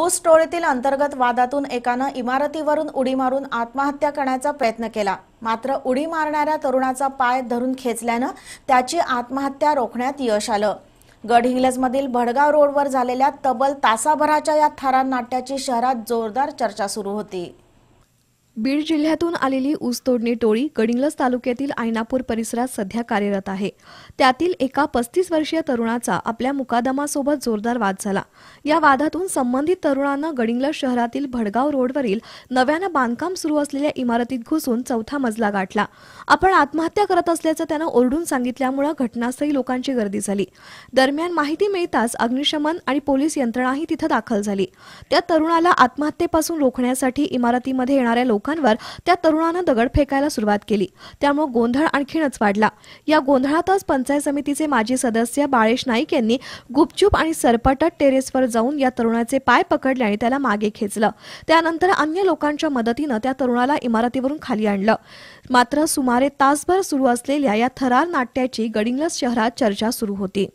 ऊस टोळीतील अंतर्गत वादातून एकानं इमारतीवरून उडी मारून आत्महत्या करण्याचा प्रयत्न केला मात्र उडी मारणाऱ्या तरुणाचा पाय धरून खेचल्यानं त्याची आत्महत्या रोखण्यात यश आलं गडहिंग्लजमधील भडगाव रोडवर झालेल्या तबल तासाभराच्या या थरार नाट्याची शहरात जोरदार चर्चा सुरू होती बीड जिल्ह्यातून आलेली ऊसतोडणी टोळी कडिंगलस तालुक्यातील आयनापूर परिसरात सध्या कार्यरत आहे त्यातील एका पस्तीस वर्षीय तरुणाचा आपल्या मुकादमासोबत जोरदार वाद झाला या वादातून संबंधित तरुणानं गडिंगलस शहरातील भडगाव रोडवरील नव्यानं बांधकाम सुरू असलेल्या इमारतीत घुसून चौथा मजला गाठला आपण आत्महत्या करत असल्याचं त्यानं ओरडून सांगितल्यामुळे घटनास्थळी लोकांची गर्दी झाली दरम्यान माहिती मिळताच अग्निशमन आणि पोलीस यंत्रणाही तिथं दाखल झाली त्या तरुणाला आत्महत्येपासून रोखण्यासाठी इमारतीमध्ये येणाऱ्या लोक मुखांवर त्या तरुणानं दगड फेकायला सुरुवात केली त्यामुळे गोंधळ आणखीनच वाढला या गोंधळातच पंचायत समितीचे माजी सदस्य बाळेश नाईक यांनी गुपचूप आणि सरपटत टेरेसवर जाऊन या तरुणाचे पाय पकडले आणि त्याला मागे खेचलं त्यानंतर अन्य लोकांच्या मदतीनं त्या तरुणाला इमारतीवरून खाली आणलं मात्र सुमारे तासभर सुरू असलेल्या या थरार नाट्याची गडिंगलस शहरात चर्चा सुरू होती